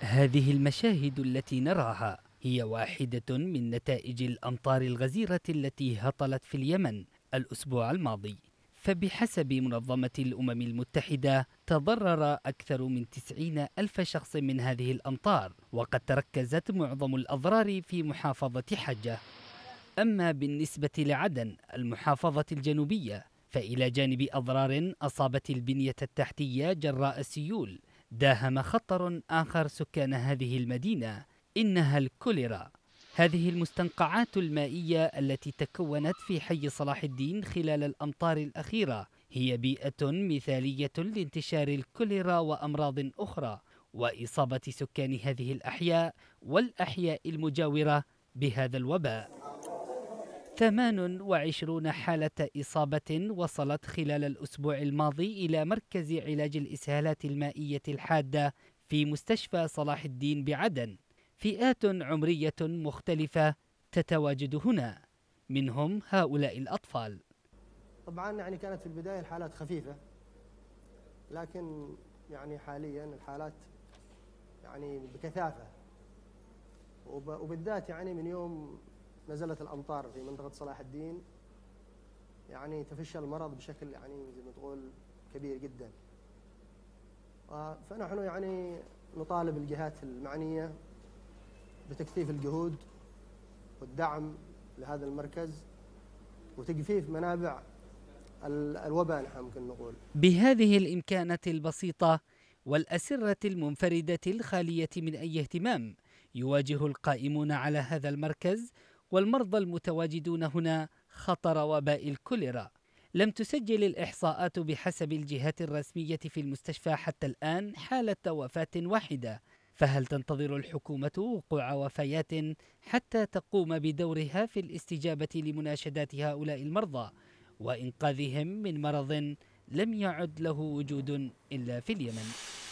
هذه المشاهد التي نراها هي واحدة من نتائج الأمطار الغزيرة التي هطلت في اليمن الأسبوع الماضي فبحسب منظمة الأمم المتحدة تضرر أكثر من 90 ألف شخص من هذه الأمطار وقد تركزت معظم الأضرار في محافظة حجة أما بالنسبة لعدن المحافظة الجنوبية فإلى جانب أضرار أصابت البنية التحتية جراء السيول داهم خطر آخر سكان هذه المدينة إنها الكوليرا هذه المستنقعات المائية التي تكونت في حي صلاح الدين خلال الأمطار الأخيرة هي بيئة مثالية لانتشار الكوليرا وأمراض أخرى وإصابة سكان هذه الأحياء والأحياء المجاورة بهذا الوباء 28 حالة إصابة وصلت خلال الأسبوع الماضي إلى مركز علاج الإسهالات المائية الحادة في مستشفى صلاح الدين بعدن فئات عمرية مختلفة تتواجد هنا منهم هؤلاء الأطفال طبعا يعني كانت في البداية الحالات خفيفة لكن يعني حاليا الحالات يعني بكثافة وبالذات يعني من يوم نزلت الأمطار في منطقة صلاح الدين يعني تفشى المرض بشكل يعني زي ما تقول كبير جدا آه، فنحن يعني نطالب الجهات المعنية بتكثيف الجهود والدعم لهذا المركز وتجفيف منابع الوباء نحن ممكن نقول بهذه الإمكانات البسيطة والأسرة المنفردة الخالية من أي اهتمام يواجه القائمون على هذا المركز والمرضى المتواجدون هنا خطر وباء الكوليرا لم تسجل الإحصاءات بحسب الجهات الرسمية في المستشفى حتى الآن حالة وفاة واحدة فهل تنتظر الحكومة وقوع وفيات حتى تقوم بدورها في الاستجابة لمناشدات هؤلاء المرضى وإنقاذهم من مرض لم يعد له وجود إلا في اليمن